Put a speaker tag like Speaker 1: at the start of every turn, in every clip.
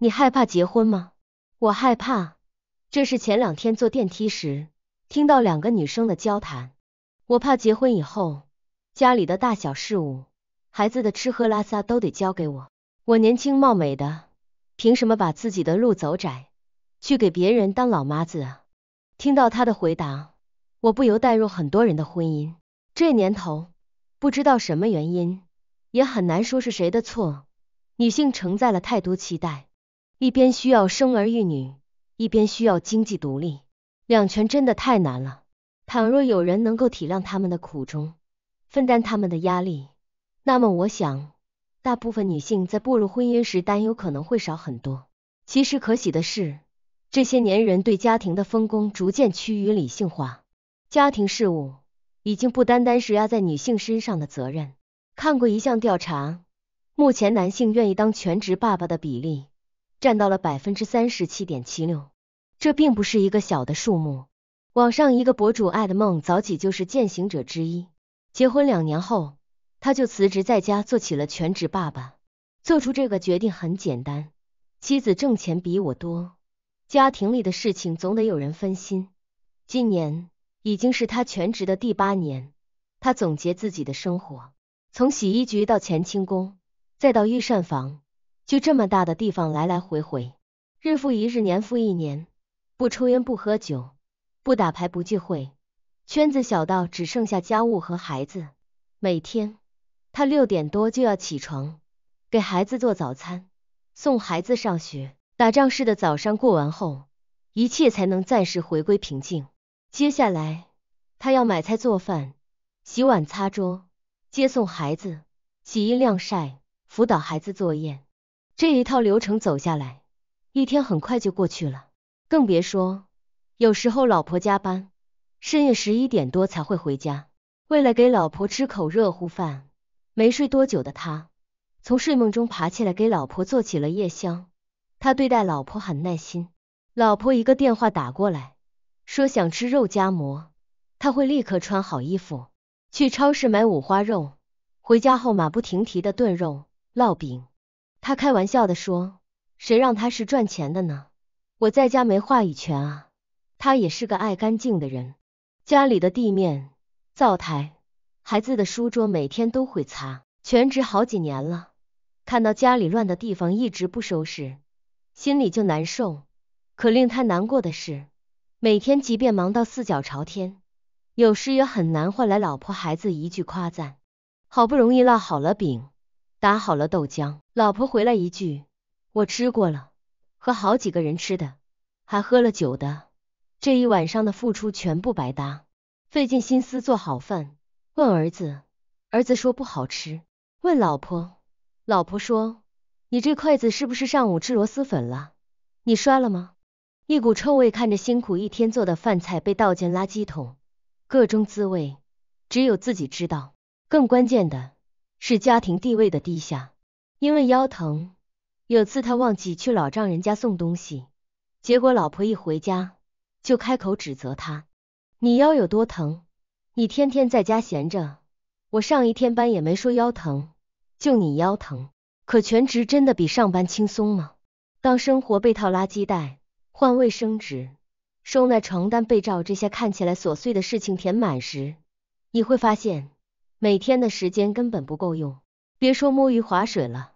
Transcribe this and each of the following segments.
Speaker 1: 你害怕结婚吗？我害怕。这是前两天坐电梯时听到两个女生的交谈。我怕结婚以后，家里的大小事务、孩子的吃喝拉撒都得交给我。我年轻貌美的，凭什么把自己的路走窄，去给别人当老妈子啊？听到她的回答，我不由带入很多人的婚姻。这年头，不知道什么原因，也很难说是谁的错，女性承载了太多期待。一边需要生儿育女，一边需要经济独立，两全真的太难了。倘若有人能够体谅他们的苦衷，分担他们的压力，那么我想，大部分女性在步入婚姻时担忧可能会少很多。其实可喜的是，这些年人对家庭的分工逐渐趋于理性化，家庭事务已经不单单是压在女性身上的责任。看过一项调查，目前男性愿意当全职爸爸的比例。占到了百分之三十七点七六，这并不是一个小的数目。网上一个博主爱的梦早起就是践行者之一，结婚两年后，他就辞职在家做起了全职爸爸。做出这个决定很简单，妻子挣钱比我多，家庭里的事情总得有人分心。今年已经是他全职的第八年，他总结自己的生活，从洗衣局到乾清宫，再到御膳房。就这么大的地方，来来回回，日复一日，年复一年，不抽烟，不喝酒，不打牌，不聚会，圈子小到只剩下家务和孩子。每天，他六点多就要起床，给孩子做早餐，送孩子上学，打仗似的早上过完后，一切才能暂时回归平静。接下来，他要买菜做饭、洗碗擦桌、接送孩子、洗衣晾晒、辅导孩子作业。这一套流程走下来，一天很快就过去了。更别说，有时候老婆加班，深夜十一点多才会回家。为了给老婆吃口热乎饭，没睡多久的他，从睡梦中爬起来给老婆做起了夜宵。他对待老婆很耐心，老婆一个电话打过来，说想吃肉夹馍，他会立刻穿好衣服，去超市买五花肉，回家后马不停蹄的炖肉、烙饼。他开玩笑的说，谁让他是赚钱的呢？我在家没话语权啊。他也是个爱干净的人，家里的地面、灶台、孩子的书桌每天都会擦。全职好几年了，看到家里乱的地方一直不收拾，心里就难受。可令他难过的是，每天即便忙到四脚朝天，有时也很难换来老婆孩子一句夸赞。好不容易烙好了饼。打好了豆浆，老婆回来一句：“我吃过了，和好几个人吃的，还喝了酒的，这一晚上的付出全部白搭。”费尽心思做好饭，问儿子，儿子说不好吃；问老婆，老婆说：“你这筷子是不是上午吃螺蛳粉了？你摔了吗？”一股臭味，看着辛苦一天做的饭菜被倒进垃圾桶，各种滋味，只有自己知道。更关键的。是家庭地位的低下。因为腰疼，有次他忘记去老丈人家送东西，结果老婆一回家就开口指责他：“你腰有多疼？你天天在家闲着，我上一天班也没说腰疼，就你腰疼。”可全职真的比上班轻松吗？当生活被套垃圾袋、换卫生纸、收纳床单被罩这些看起来琐碎的事情填满时，你会发现。每天的时间根本不够用，别说摸鱼划水了。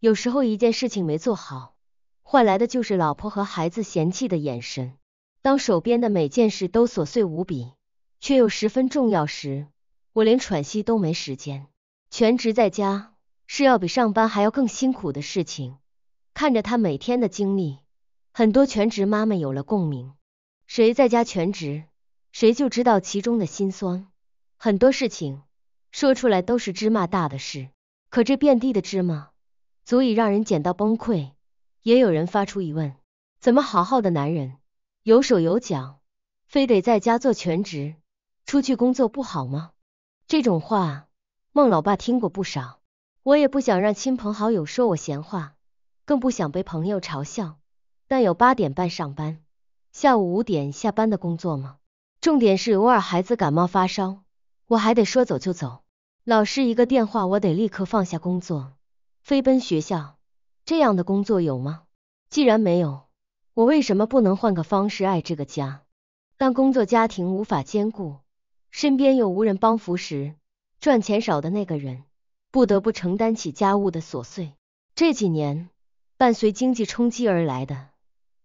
Speaker 1: 有时候一件事情没做好，换来的就是老婆和孩子嫌弃的眼神。当手边的每件事都琐碎无比，却又十分重要时，我连喘息都没时间。全职在家是要比上班还要更辛苦的事情。看着他每天的经历，很多全职妈妈有了共鸣。谁在家全职，谁就知道其中的心酸。很多事情。说出来都是芝麻大的事，可这遍地的芝麻，足以让人捡到崩溃。也有人发出疑问：怎么好好的男人，有手有脚，非得在家做全职，出去工作不好吗？这种话，孟老爸听过不少。我也不想让亲朋好友说我闲话，更不想被朋友嘲笑。但有八点半上班，下午五点下班的工作吗？重点是偶尔孩子感冒发烧，我还得说走就走。老师一个电话，我得立刻放下工作，飞奔学校。这样的工作有吗？既然没有，我为什么不能换个方式爱这个家？当工作家庭无法兼顾，身边又无人帮扶时，赚钱少的那个人不得不承担起家务的琐碎。这几年，伴随经济冲击而来的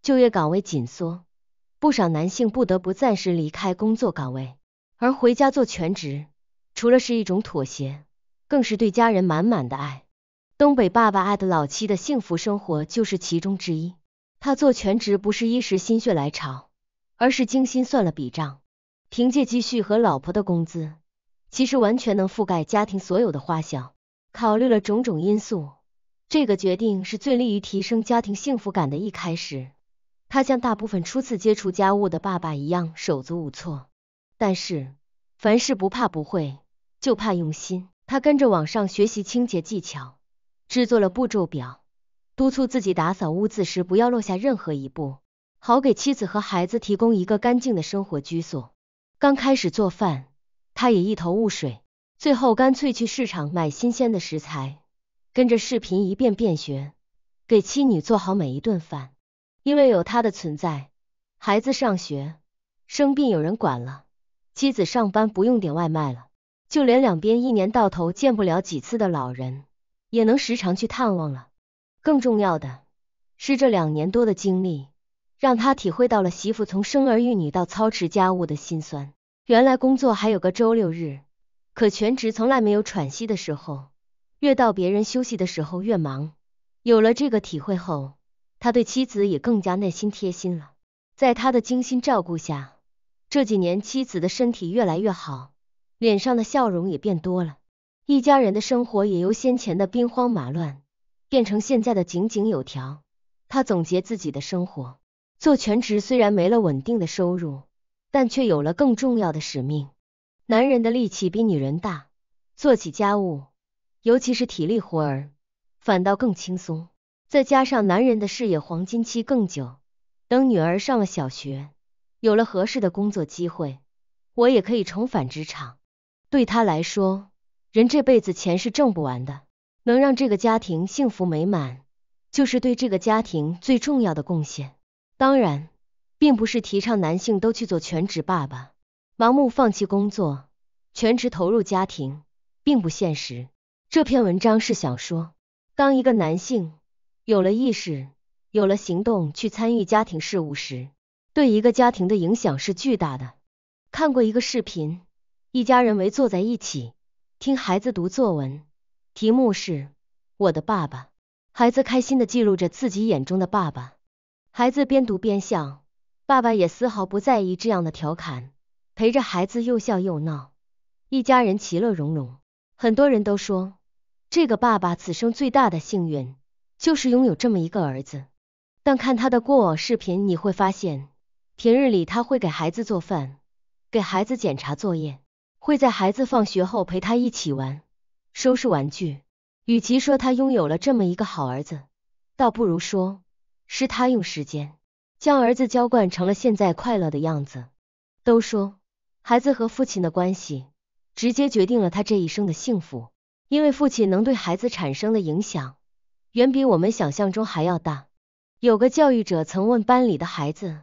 Speaker 1: 就业岗位紧缩，不少男性不得不暂时离开工作岗位，而回家做全职。除了是一种妥协，更是对家人满满的爱。东北爸爸爱的老七的幸福生活就是其中之一。他做全职不是一时心血来潮，而是精心算了笔账，凭借积蓄和老婆的工资，其实完全能覆盖家庭所有的花销。考虑了种种因素，这个决定是最利于提升家庭幸福感的一开始。他像大部分初次接触家务的爸爸一样手足无措，但是凡事不怕不会。就怕用心，他跟着网上学习清洁技巧，制作了步骤表，督促自己打扫屋子时不要落下任何一步，好给妻子和孩子提供一个干净的生活居所。刚开始做饭，他也一头雾水，最后干脆去市场买新鲜的食材，跟着视频一遍遍学，给妻女做好每一顿饭。因为有他的存在，孩子上学生病有人管了，妻子上班不用点外卖了。就连两边一年到头见不了几次的老人，也能时常去探望了。更重要的是，这两年多的经历，让他体会到了媳妇从生儿育女到操持家务的辛酸。原来工作还有个周六日，可全职从来没有喘息的时候，越到别人休息的时候越忙。有了这个体会后，他对妻子也更加耐心贴心了。在他的精心照顾下，这几年妻子的身体越来越好。脸上的笑容也变多了，一家人的生活也由先前的兵荒马乱变成现在的井井有条。他总结自己的生活：做全职虽然没了稳定的收入，但却有了更重要的使命。男人的力气比女人大，做起家务，尤其是体力活儿，反倒更轻松。再加上男人的事业黄金期更久，等女儿上了小学，有了合适的工作机会，我也可以重返职场。对他来说，人这辈子钱是挣不完的，能让这个家庭幸福美满，就是对这个家庭最重要的贡献。当然，并不是提倡男性都去做全职爸爸，盲目放弃工作，全职投入家庭，并不现实。这篇文章是想说，当一个男性有了意识，有了行动去参与家庭事务时，对一个家庭的影响是巨大的。看过一个视频。一家人围坐在一起，听孩子读作文，题目是《我的爸爸》。孩子开心的记录着自己眼中的爸爸。孩子边读边笑，爸爸也丝毫不在意这样的调侃，陪着孩子又笑又闹。一家人其乐融融。很多人都说，这个爸爸此生最大的幸运，就是拥有这么一个儿子。但看他的过往视频，你会发现，平日里他会给孩子做饭，给孩子检查作业。会在孩子放学后陪他一起玩，收拾玩具。与其说他拥有了这么一个好儿子，倒不如说是他用时间将儿子浇灌成了现在快乐的样子。都说孩子和父亲的关系直接决定了他这一生的幸福，因为父亲能对孩子产生的影响远比我们想象中还要大。有个教育者曾问班里的孩子：“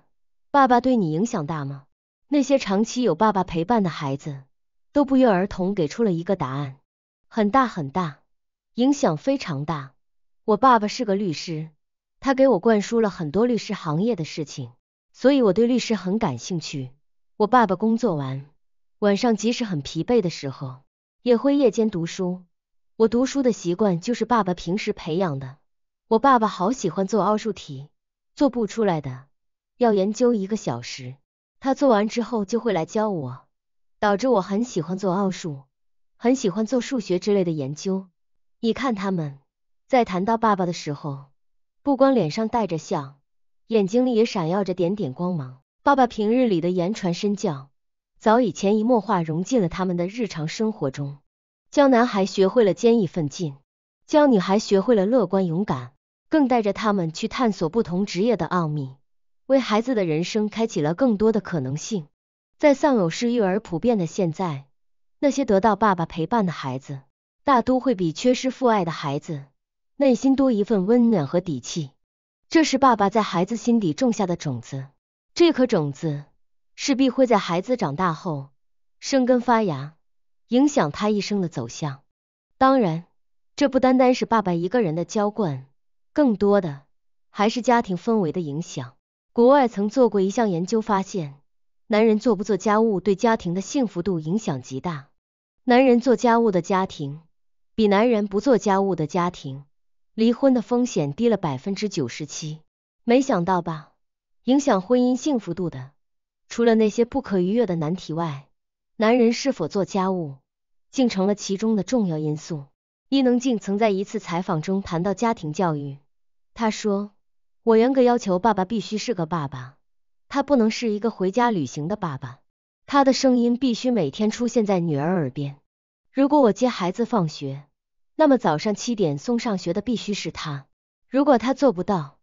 Speaker 1: 爸爸对你影响大吗？”那些长期有爸爸陪伴的孩子。都不约而同给出了一个答案，很大很大，影响非常大。我爸爸是个律师，他给我灌输了很多律师行业的事情，所以我对律师很感兴趣。我爸爸工作完，晚上即使很疲惫的时候，也会夜间读书。我读书的习惯就是爸爸平时培养的。我爸爸好喜欢做奥数题，做不出来的要研究一个小时。他做完之后就会来教我。导致我很喜欢做奥数，很喜欢做数学之类的研究。你看他们，在谈到爸爸的时候，不光脸上带着笑，眼睛里也闪耀着点点光芒。爸爸平日里的言传身教，早已潜移默化融进了他们的日常生活中。教男孩学会了坚毅奋进，教女孩学会了乐观勇敢，更带着他们去探索不同职业的奥秘，为孩子的人生开启了更多的可能性。在丧偶式育儿普遍的现在，那些得到爸爸陪伴的孩子，大都会比缺失父爱的孩子内心多一份温暖和底气。这是爸爸在孩子心底种下的种子，这颗种子势必会在孩子长大后生根发芽，影响他一生的走向。当然，这不单单是爸爸一个人的娇惯，更多的还是家庭氛围的影响。国外曾做过一项研究，发现。男人做不做家务，对家庭的幸福度影响极大。男人做家务的家庭，比男人不做家务的家庭，离婚的风险低了百分之九十七。没想到吧？影响婚姻幸福度的，除了那些不可逾越的难题外，男人是否做家务，竟成了其中的重要因素。伊能静曾在一次采访中谈到家庭教育，她说：“我严格要求爸爸必须是个爸爸。”他不能是一个回家旅行的爸爸，他的声音必须每天出现在女儿耳边。如果我接孩子放学，那么早上七点送上学的必须是他。如果他做不到，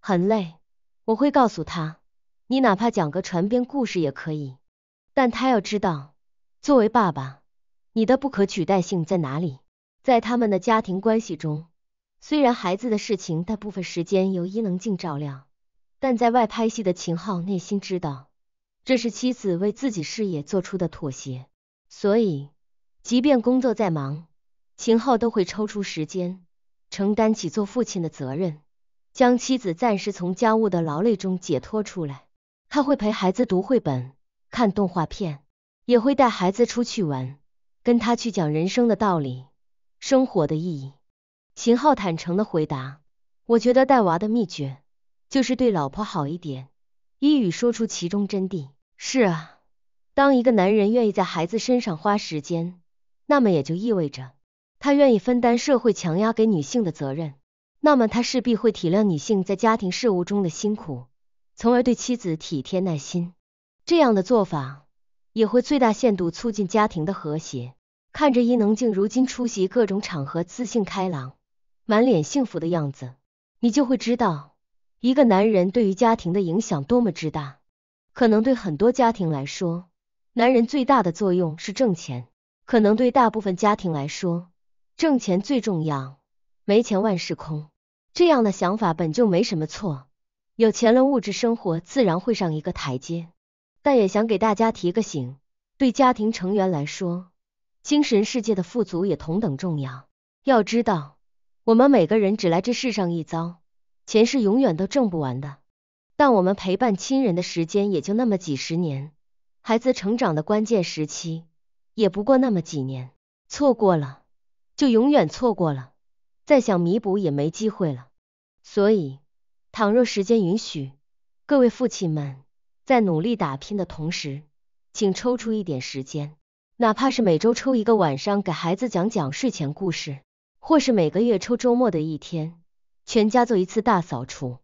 Speaker 1: 很累，我会告诉他，你哪怕讲个传编故事也可以。但他要知道，作为爸爸，你的不可取代性在哪里？在他们的家庭关系中，虽然孩子的事情大部分时间由伊能静照料。但在外拍戏的秦昊内心知道，这是妻子为自己事业做出的妥协，所以即便工作再忙，秦昊都会抽出时间承担起做父亲的责任，将妻子暂时从家务的劳累中解脱出来。他会陪孩子读绘本、看动画片，也会带孩子出去玩，跟他去讲人生的道理、生活的意义。秦昊坦诚地回答：“我觉得带娃的秘诀。”就是对老婆好一点，一语说出其中真谛。是啊，当一个男人愿意在孩子身上花时间，那么也就意味着他愿意分担社会强压给女性的责任，那么他势必会体谅女性在家庭事务中的辛苦，从而对妻子体贴耐心。这样的做法也会最大限度促进家庭的和谐。看着伊能静如今出席各种场合，自信开朗，满脸幸福的样子，你就会知道。一个男人对于家庭的影响多么之大，可能对很多家庭来说，男人最大的作用是挣钱。可能对大部分家庭来说，挣钱最重要，没钱万事空。这样的想法本就没什么错，有钱了物质生活自然会上一个台阶。但也想给大家提个醒，对家庭成员来说，精神世界的富足也同等重要。要知道，我们每个人只来这世上一遭。钱是永远都挣不完的，但我们陪伴亲人的时间也就那么几十年，孩子成长的关键时期也不过那么几年，错过了就永远错过了，再想弥补也没机会了。所以，倘若时间允许，各位父亲们在努力打拼的同时，请抽出一点时间，哪怕是每周抽一个晚上给孩子讲讲睡前故事，或是每个月抽周末的一天。全家做一次大扫除，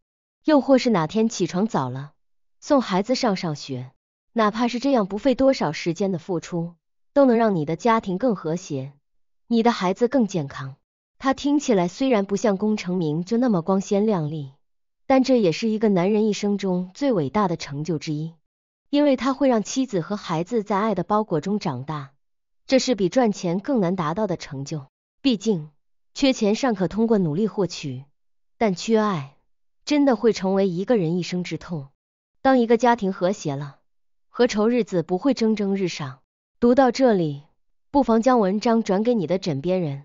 Speaker 1: 又或是哪天起床早了，送孩子上上学，哪怕是这样不费多少时间的付出，都能让你的家庭更和谐，你的孩子更健康。他听起来虽然不像功成名就那么光鲜亮丽，但这也是一个男人一生中最伟大的成就之一，因为他会让妻子和孩子在爱的包裹中长大，这是比赚钱更难达到的成就。毕竟，缺钱尚可通过努力获取。但缺爱真的会成为一个人一生之痛。当一个家庭和谐了，何愁日子不会蒸蒸日上？读到这里，不妨将文章转给你的枕边人，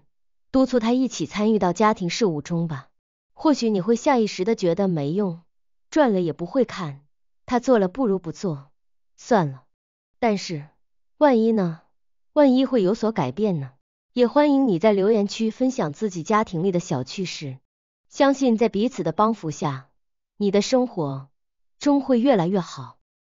Speaker 1: 督促他一起参与到家庭事务中吧。或许你会下意识的觉得没用，赚了也不会看，他做了不如不做，算了。但是万一呢？万一会有所改变呢？也欢迎你在留言区分享自己家庭里的小趣事。相信在彼此的帮扶下，你的生活终会越来越好。